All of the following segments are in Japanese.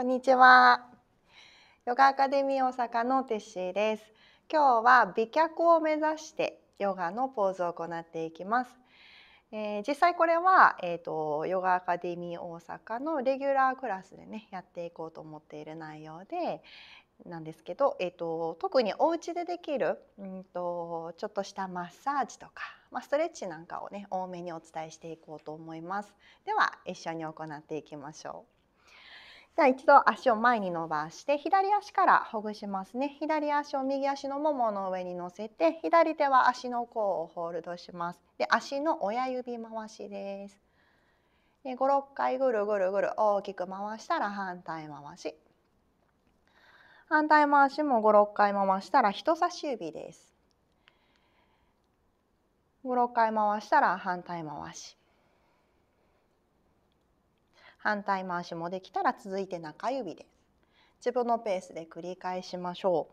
こんにちは。ヨガアカデミー大阪のテッシーです。今日は美脚を目指してヨガのポーズを行っていきます。えー、実際これは、えーと、ヨガアカデミー大阪のレギュラークラスでねやっていこうと思っている内容でなんですけど、えーと、特にお家でできる、うんと、とちょっとしたマッサージとか、まあ、ストレッチなんかをね多めにお伝えしていこうと思います。では一緒に行っていきましょう。じゃ一度足を前に伸ばして左足からほぐしますね左足を右足のももの上に乗せて左手は足の甲をホールドしますで足の親指回しですで56回ぐるぐるぐる大きく回したら反対回し反対回しも56回回したら人差し指です56回回したら反対回し反対回しもできたら続いて中指です。自分のペースで繰り返しましょう。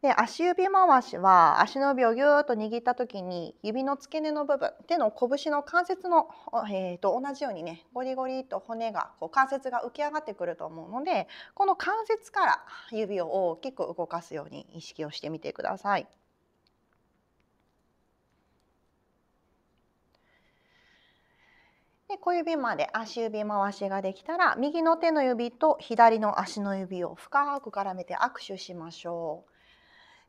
で足指回しは足の指をぎゅーっと握った時に指の付け根の部分手の拳の関節の、えー、と同じようにねゴリゴリと骨がこう関節が浮き上がってくると思うのでこの関節から指を大きく動かすように意識をしてみてください。で小指まで足指回しができたら右の手の指と左の足の指を深く絡めて握手しましょ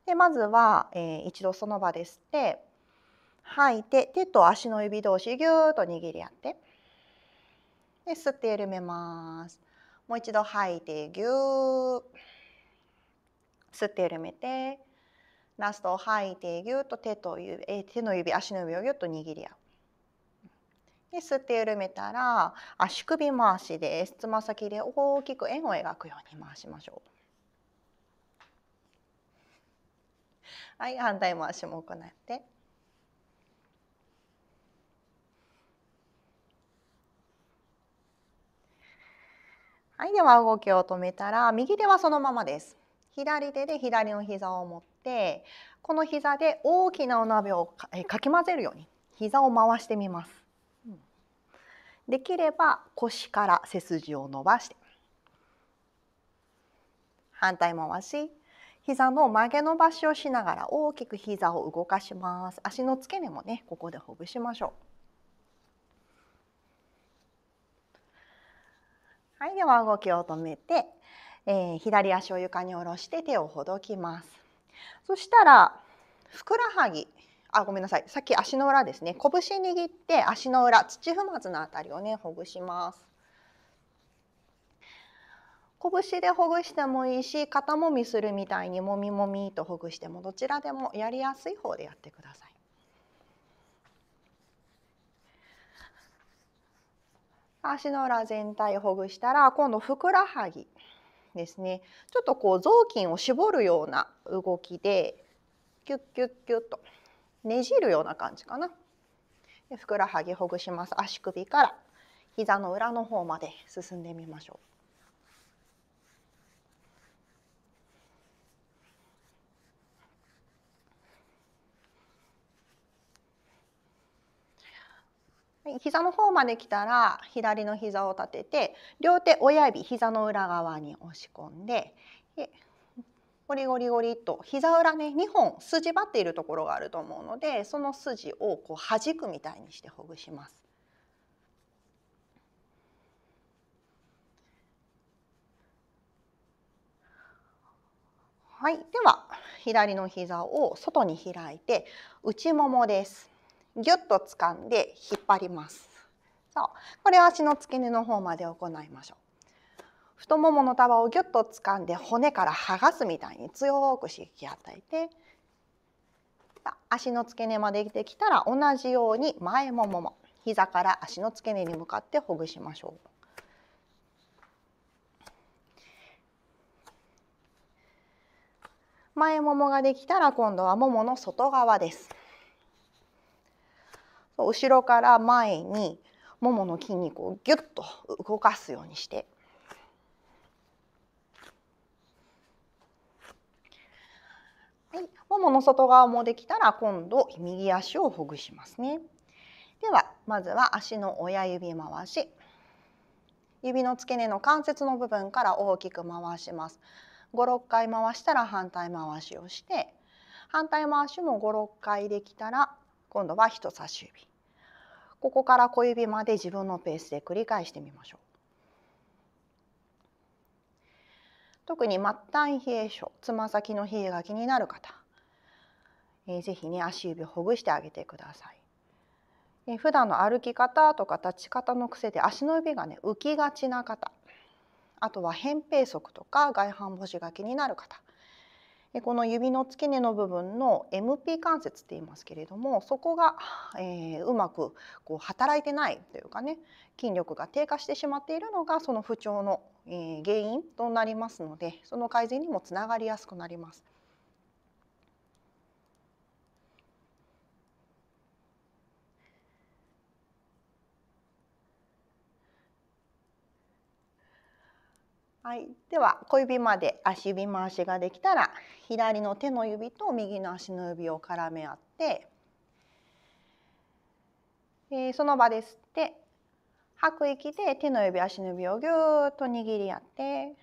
う。でまずは、えー、一度その場で吸って吐いて手と足の指同士ぎゅーっと握り合ってで吸って緩めます。もう一度吐いてぎゅー吸って緩めてラスト吐いてぎゅーっと手と指、えー、手の指足の指をぎゅっと握り合う。で吸って緩めたら足首回しですつま先で大きく円を描くように回しましょうはい反対回しも行ってはいでは動きを止めたら右手はそのままです左手で左の膝を持ってこの膝で大きなお鍋をかき混ぜるように膝を回してみますできれば腰から背筋を伸ばして反対回し膝の曲げ伸ばしをしながら大きく膝を動かします足の付け根もねここでほぐしましょうはいでは動きを止めて、えー、左足を床に下ろして手をほどきますそしたらふくらはぎあごめんなさいさっき足の裏ですね拳握って足の裏土踏まずのあたりをねほぐします拳でほぐしてもいいし肩もみするみたいにもみもみとほぐしてもどちらでもやりやすい方でやってください。足の裏全体ほぐしたら今度ふくらはぎですねちょっとこう雑巾を絞るような動きでキュッキュッキュッとねじるような感じかな。でふくらはぎほぐします。足首から膝の裏の方まで進んでみましょう。膝の方まで来たら左の膝を立てて両手親指膝の裏側に押し込んでゴリゴリゴリと膝裏ね2本筋張っているところがあると思うのでその筋をこう弾くみたいにしてほぐします。はい、では左の膝を外に開いて内ももです。ぎゅっと掴んで引っ張ります。そう、これは足の付け根の方まで行いましょう。太ももの束をぎゅっと掴んで骨から剥がすみたいに強く刺激を与えて足の付け根までできたら同じように前ももも膝から足の付け根に向かってほぐしましょう。前ももができたら今度はももの外側です。後ろから前にももの筋肉をぎゅっと動かすようにしてもの外側もできたら今度右足をほぐしますね。ではまずは足の親指回し指の付け根の関節の部分から大きく回します。56回回したら反対回しをして反対回しも56回できたら今度は人差し指ここから小指まで自分のペースで繰り返してみましょう。特に末端冷え症つま先の冷えが気になる方えー、ぜひね足指をほぐしてあげてください、えー、普段の歩き方とか立ち方の癖で足の指がね浮きがちな方あとは扁平足とか外反母趾が気になる方この指の付け根の部分の MP 関節って言いますけれどもそこが、えー、うまくこう働いてないというかね筋力が低下してしまっているのがその不調の、えー、原因となりますのでその改善にもつながりやすくなります。はい、では小指まで足指回しができたら左の手の指と右の足の指を絡め合って、えー、その場で吸って吐く息で手の指足の指をぎゅーっと握り合って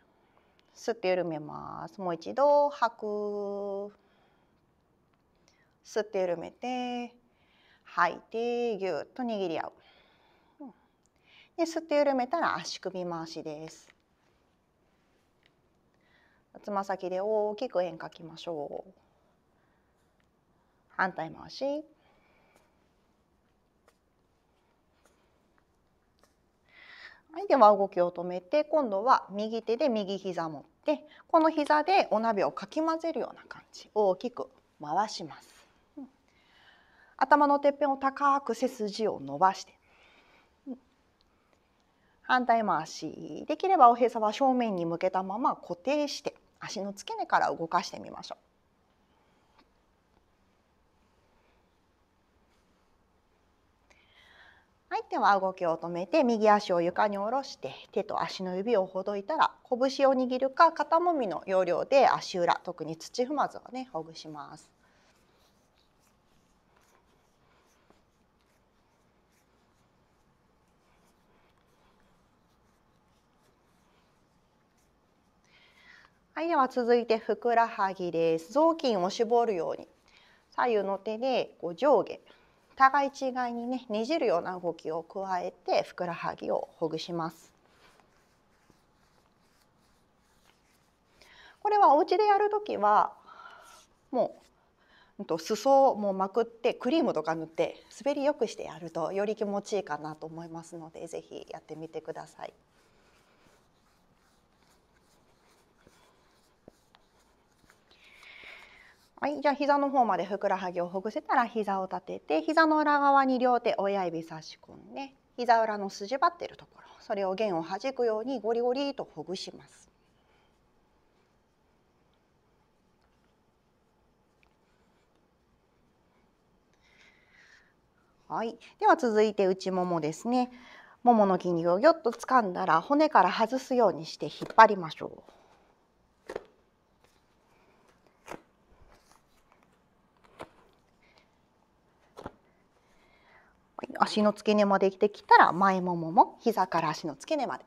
吸って緩めます。もう一度吐く吸って緩めて吐いてぎゅーっと握り合う。で吸って緩めたら足首回しです。つま先で大きく円描きましょう反対回しはい、では動きを止めて今度は右手で右膝持ってこの膝でお鍋をかき混ぜるような感じ大きく回します、頭のてっぺんを高く背筋を伸ばして、反対回しできればおへそは正面に向けたまま固定して足の付け根から動かしてみましょう。はい、では動きを止めて右足を床に下ろして手と足の指をほどいたら拳を握るか肩もみの要領で足裏特に土踏まずをねほぐします。はい、では続いてふくらはぎです。雑巾を絞るように左右の手でこう上下互い違いにねねじるような動きを加えてふくらはぎをほぐします。これはお家でやるときはもう、ん、と裾をもうまくってクリームとか塗って滑りよくしてやるとより気持ちいいかなと思いますので是非やってみてください。はい、じゃあ膝の方までふくらはぎをほぐせたら膝を立てて膝の裏側に両手親指差し込んで膝裏の筋張ってるところそれを弦を弾くようにゴリゴリとほぐします。はい、では続いて内ももですね。ももの筋肉をぎゅっと掴んだら骨から外すようにして引っ張りましょう。足の付け根まで来てきたら前ももも膝から足の付け根まで。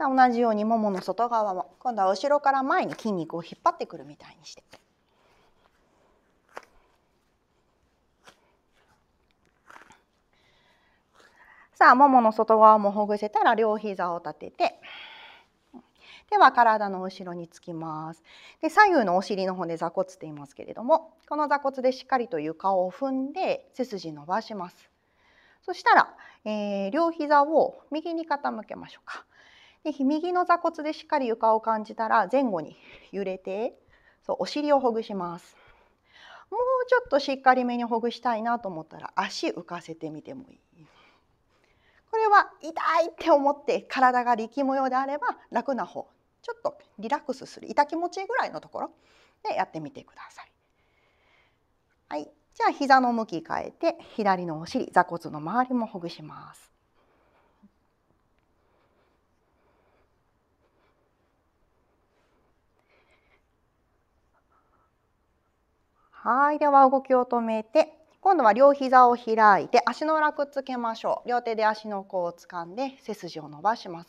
同じようにももの外側も今度は後ろから前に筋肉を引っ張ってくるみたいにして。さあももの外側もほぐせたら両膝を立てて手は体の後ろにつきますで左右のお尻の方で座骨って言いますけれどもこの座骨でしっかりと床を踏んで背筋伸ばしますそしたら、えー、両膝を右に傾けましょうかで右の座骨でしっかり床を感じたら前後に揺れてそうお尻をほぐしますもうちょっとしっかりめにほぐしたいなと思ったら足浮かせてみてもいいこれは痛いって思って体が力むようであれば楽な方ちょっとリラックスする痛気持ちいいぐらいのところでやってみてください。はい、じゃあ膝の向き変えて左のお尻座骨の周りもほぐします。はい、では動きを止めて今度は両膝を開いて足の裏くっつけましょう両手で足の甲を掴んで背筋を伸ばします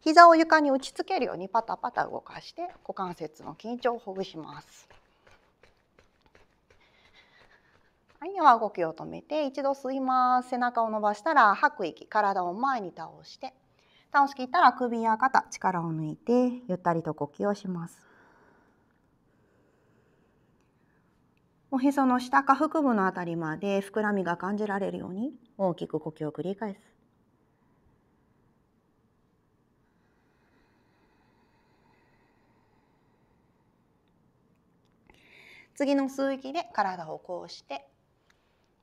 膝を床に打ち付けるようにパタパタ動かして股関節の緊張をほぐします。はい、では動きを止めて一度吸います。背中を伸ばしたら吐く息、体を前に倒して、倒しきったら首や肩、力を抜いてゆったりと呼吸をします。おへその下か腹部のあたりまで膨らみが感じられるように大きく呼吸を繰り返す。次の吸う息で体をこうして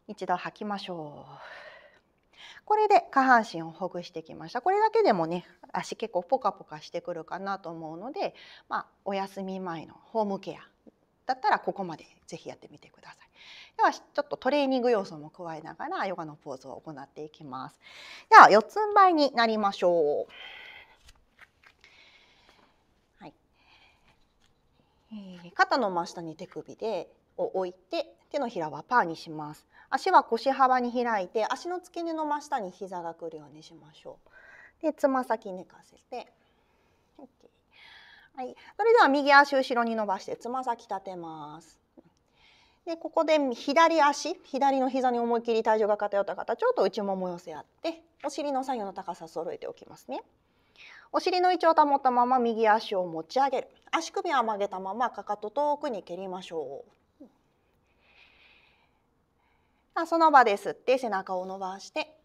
一度吐きましょうこれで下半身をほぐしてきましたこれだけでもね足結構ポカポカしてくるかなと思うので、まあ、お休み前のホームケアだったらここまでぜひやってみてください。ではちょっとトレーニング要素も加えながらヨガのポーズを行っていきます。では四つん這いになりましょう。え肩の真下に手首でを置いて手のひらはパーにします足は腰幅に開いて足の付け根の真下に膝がくるようにしましょうでつま先寝かせて、はい、それでは右足後ろに伸ばしてつま先立てますでここで左足左の膝に思いっきり体重が偏った方ちょっと内もも寄せ合ってお尻の左右の高さ揃えておきますね。お尻の位置を保ったまま右足を持ち上げる足首は曲げたままかかと遠くに蹴りましょうその場で吸って背中を伸ばして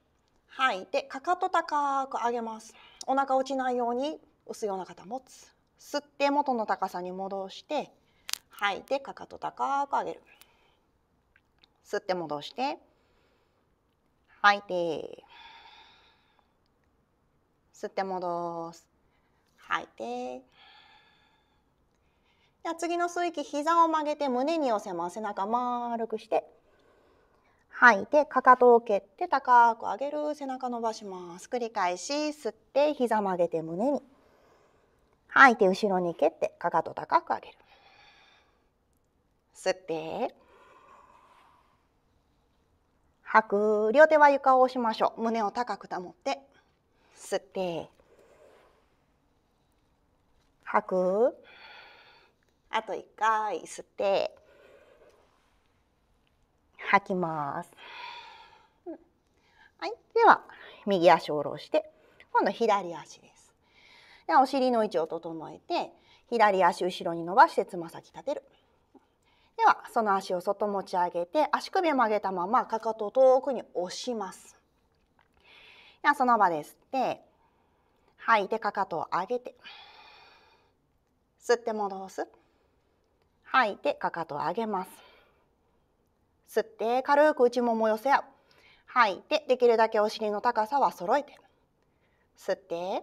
吐いてかかと高く上げますお腹落ちないように薄いな方持つ吸って元の高さに戻して吐いてかかと高く上げる吸って戻して吐いて吸って戻す吐いてゃあ次の吸う息膝を曲げて胸に寄せます背中丸くして吐いてかかとを蹴って高く上げる背中伸ばします繰り返し吸って膝曲げて胸に吐いて後ろに蹴ってかかと高く上げる吸って吐く両手は床を押しましょう胸を高く保って吸って吐くあと1回吸って吐きます。はい、では右足を下ろして今度左足です。ではお尻の位置を整えて左足後ろに伸ばしてつま先立てる。ではその足を外持ち上げて足首を曲げたままかかとを遠くに押します。ではその場で吸って吐いてかかとを上げて吸って戻す吐いてかかとを上げます吸って軽く内もも寄せ合う吐いてできるだけお尻の高さは揃えて吸って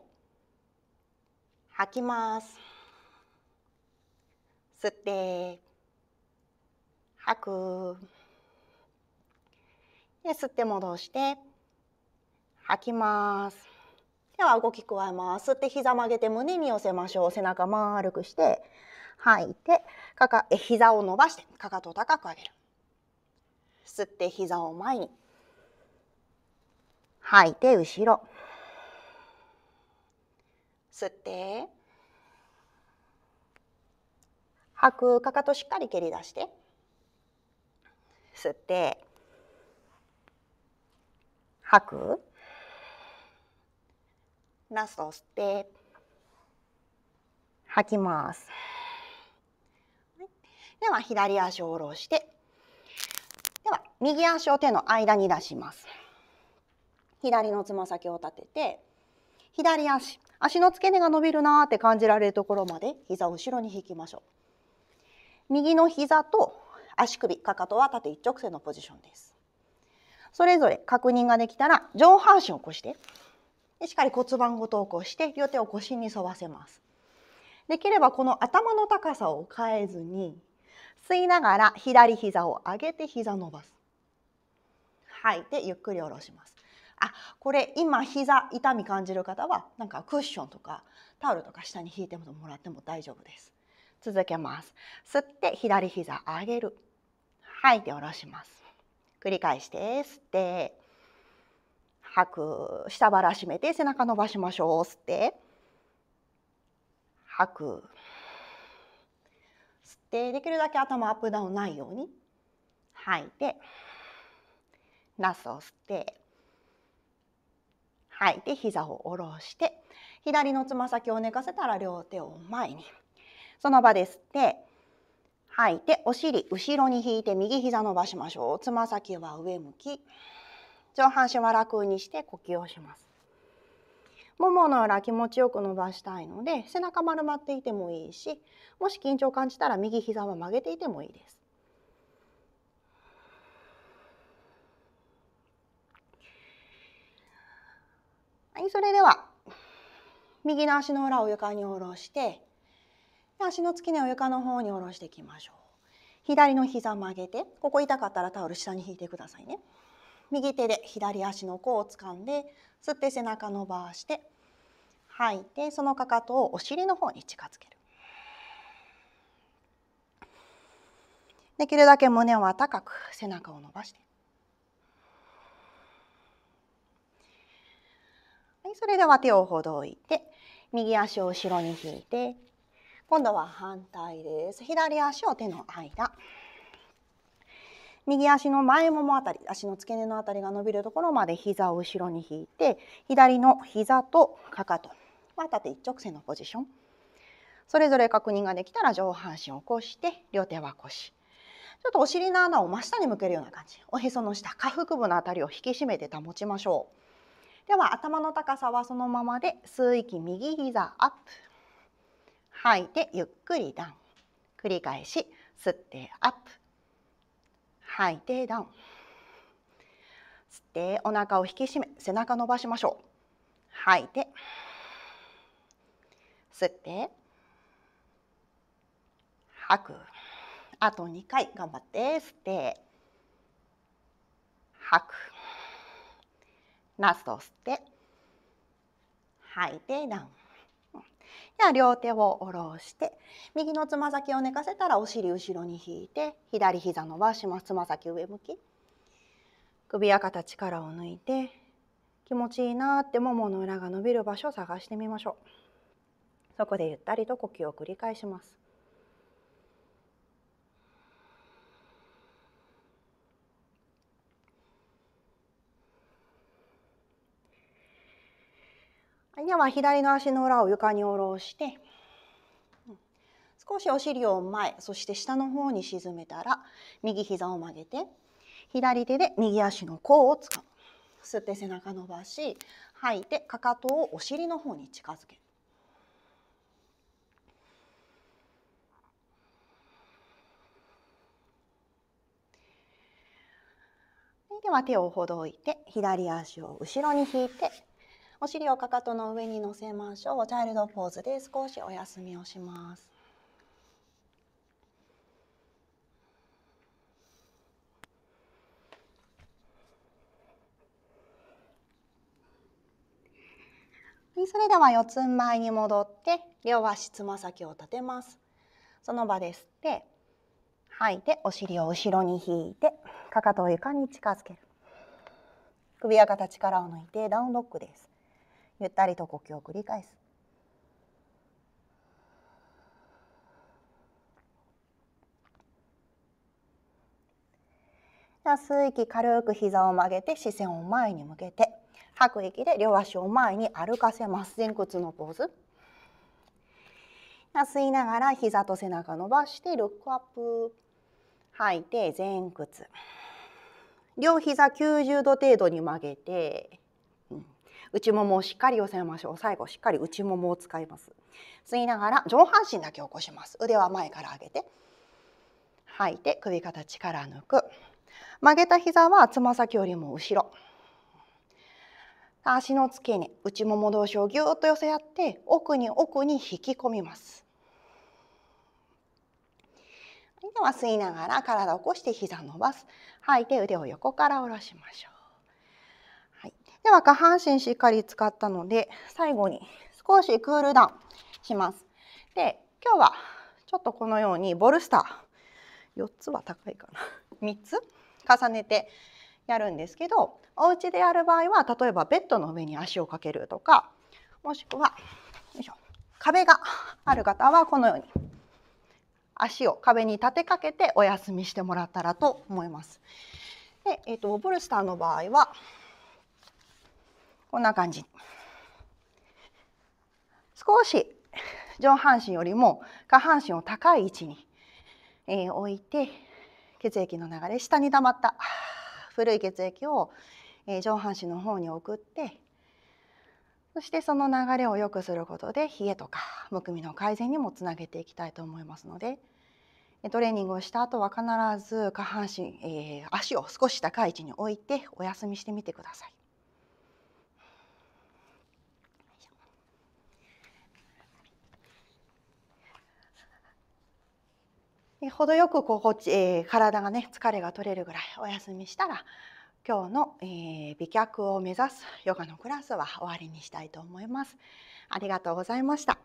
吐きます吸って吐くで吸って戻して吐きますでは動き加えます吸って膝曲げて胸に寄せましょう背中丸くして吐いてかかえ膝を伸ばしてかかとを高く上げる吸って膝を前に吐いて後ろ吸って吐くかかとしっかり蹴り出して吸って吐くラスを吸って吐きます。では左足を下ろして、では右足を手の間に出します。左のつま先を立てて、左足、足の付け根が伸びるなーって感じられるところまで膝を後ろに引きましょう。右の膝と足首、かかとは縦一直線のポジションです。それぞれ確認ができたら上半身を起こしてでしっかり骨盤ごと起こして両手を腰に沿わせます。できればこの頭の高さを変えずに吸いながら左膝を上げて膝伸ばす。吐いてゆっくり下ろします。あこれ今膝痛み感じる方はなんかクッションとかタオルとか下に引いてもらっても大丈夫です。続けます。吸って左膝上げる。吐いて下ろします。繰り返して吸って吐く下腹締めて背中伸ばしましょう吸って吐く吸ってできるだけ頭アップダウンないように吐いてナスを吸って吐いて膝を下ろして左のつま先を寝かせたら両手を前にその場で吸って吐いてお尻後ろに引いて右膝伸ばしましょうつま先は上向き。上半身は楽にして呼吸をします。ももの裏気持ちよく伸ばしたいので背中丸まっていてもいいしもし緊張感じたら右膝は曲げていてもいいです。はい、それでは右の足の裏を床に下ろして足の付け根を床の方に下ろしていきましょう。左の膝曲げてここ痛かったらタオル下に引いてくださいね。右手で左足の甲を掴んで吸って背中伸ばして吐いてそのかかとをお尻の方に近づけるできるだけ胸は高く背中を伸ばして、はい、それでは手をほどいて右足を後ろに引いて今度は反対です左足を手の間右足の前ももあたり足の付け根のあたりが伸びるところまで膝を後ろに引いて左の膝とかかとは縦一直線のポジションそれぞれ確認ができたら上半身を起こして両手は腰ちょっとお尻の穴を真下に向けるような感じおへその下下腹部のあたりを引き締めて保ちましょうでは頭の高さはそのままで吸う息右膝アップ吐いてゆっくりダウン繰り返し吸ってアップ吐いてダウン。吸ってお腹を引き締め背中伸ばしましょう。吐いて吸って吐く。あと2回頑張って吸って吐く。ラスト吸って吐いてダウン。では両手を下ろして右のつま先を寝かせたらお尻後ろに引いて左膝伸ばしますつま先上向き首や肩力を抜いて気持ちいいなってももの裏が伸びる場所を探してみましょうそこでゆったりと呼吸を繰り返しますでは左の足の裏を床に下ろして少しお尻を前そして下の方に沈めたら右膝を曲げて左手で右足の甲をつかむ吸って背中伸ばし吐いてかかとをお尻の方に近づけるでは手をほどいて左足を後ろに引いてお尻をかかとの上に乗せましょうチャイルドポーズで少しお休みをしますそれでは四つん這いに戻って両足つま先を立てますその場で吸って吐いてお尻を後ろに引いてかかとを床に近づける首や肩力を抜いてダウンドッグですゆったりと呼吸を繰り返す吸う息軽く膝を曲げて視線を前に向けて吐く息で両足を前に歩かせます前屈のポーズ吸いながら膝と背中伸ばしてルックアップ吐いて前屈両膝90度程度に曲げて内ももをしっかり寄せましょう最後しっかり内ももを使います吸いながら上半身だけ起こします腕は前から上げて吐いて首から力抜く曲げた膝はつま先よりも後ろ足の付け根内もも同士をぎゅっと寄せ合って奥に奥に引き込みますでは吸いながら体を起こして膝伸ばす吐いて腕を横から下ろしましょうでは下半身しっかり使ったので最後に少しクールダウンします。で今日はちょっとこのようにボルスター4つは高いかな3 つ重ねてやるんですけどお家でやる場合は例えばベッドの上に足をかけるとかもしくはよいしょ壁がある方はこのように足を壁に立てかけてお休みしてもらったらと思います。でえーと、とボルスターの場合はこんな感じ。少し上半身よりも下半身を高い位置に、えー、置いて血液の流れ下に溜まった古い血液を、えー、上半身の方に送ってそしてその流れを良くすることで冷えとかむくみの改善にもつなげていきたいと思いますのでトレーニングをした後は必ず下半身、えー、足を少し高い位置に置いてお休みしてみてください。程よく心地、えー、体がね疲れが取れるぐらいお休みしたら今日の、えー、美脚を目指すヨガのクラスは終わりにしたいと思います。ありがとうございました。